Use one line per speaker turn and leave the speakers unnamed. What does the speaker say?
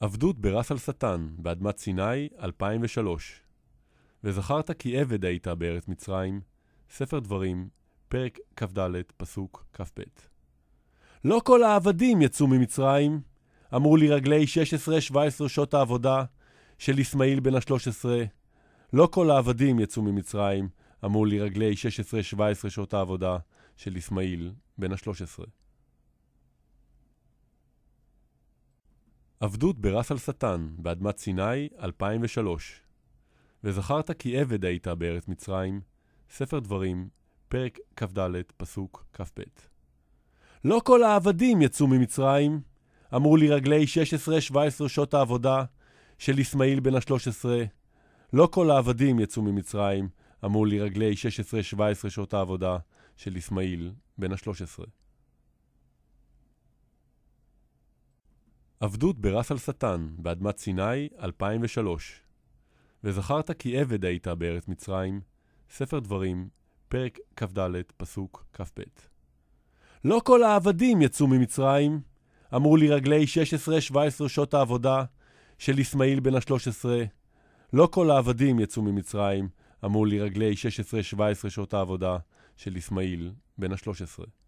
עבדות ברס על שטן, באדמת סיני, 2003. וזכרת כי עבד היית בארץ מצרים, ספר דברים, פרק כ"ד, פסוק כ"ב. לא כל העבדים יצאו ממצרים, אמרו לי רגלי 16-17 שעות העבודה של אסמאעיל בן ה-13. לא כל העבדים יצאו ממצרים, אמרו לי רגלי 16-17 שעות העבודה של אסמאעיל בן ה-13. עבדות ברס על שטן, באדמת סיני, 2003. וזכרת כי עבד היית בארץ מצרים, ספר דברים, פרק כ"ד, פסוק כ"ב. לא כל העבדים יצאו ממצרים, אמרו לי רגלי 16-17 שעות העבודה של אסמאעיל בן ה-13. לא כל העבדים יצאו ממצרים, אמרו לי רגלי 16-17 שעות העבודה של אסמאעיל בן ה-13. עבדות ברס על שטן, באדמת סיני, 2003. וזכרת כי עבד היית בארץ מצרים, ספר דברים, פרק כ"ד, פסוק כ"ב. לא כל העבדים יצאו ממצרים, אמרו לי רגלי 16-17 שעות העבודה של אסמאעיל בן ה-13. לא כל העבדים יצאו ממצרים, אמרו לי רגלי 16-17 שעות העבודה של אסמאעיל בן ה-13.